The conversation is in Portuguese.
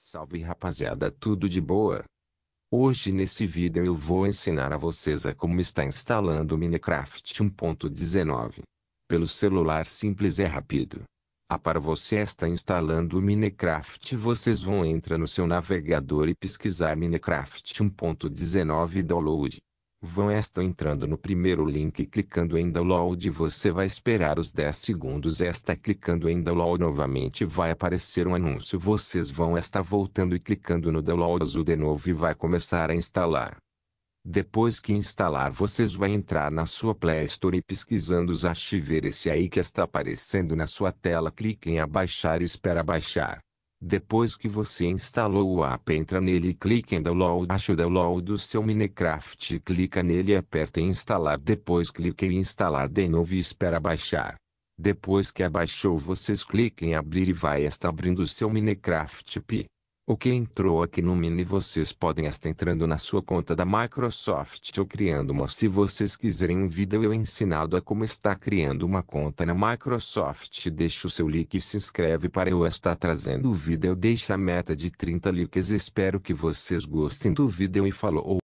Salve rapaziada, tudo de boa? Hoje nesse vídeo eu vou ensinar a vocês a como está instalando o Minecraft 1.19. Pelo celular simples e rápido. A ah, para você está instalando o Minecraft vocês vão entrar no seu navegador e pesquisar Minecraft 1.19 download. Vão esta entrando no primeiro link e clicando em download você vai esperar os 10 segundos esta clicando em download novamente vai aparecer um anúncio vocês vão estar voltando e clicando no download azul de novo e vai começar a instalar. Depois que instalar vocês vai entrar na sua Play Store e pesquisando os arquiver esse aí que está aparecendo na sua tela clique em abaixar e espera baixar. Depois que você instalou o app, entra nele e clique em download. Acha o download do seu Minecraft, clica nele e aperta em instalar. Depois clique em instalar de novo e espera baixar. Depois que abaixou, vocês cliquem em abrir e vai estar abrindo o seu Minecraft Pi. O que entrou aqui no Mini vocês podem estar entrando na sua conta da Microsoft ou criando uma. Se vocês quiserem um vídeo eu ensinado a como está criando uma conta na Microsoft. Deixa o seu like e se inscreve para eu estar trazendo o vídeo. Deixa a meta de 30 likes. Espero que vocês gostem do vídeo e falou.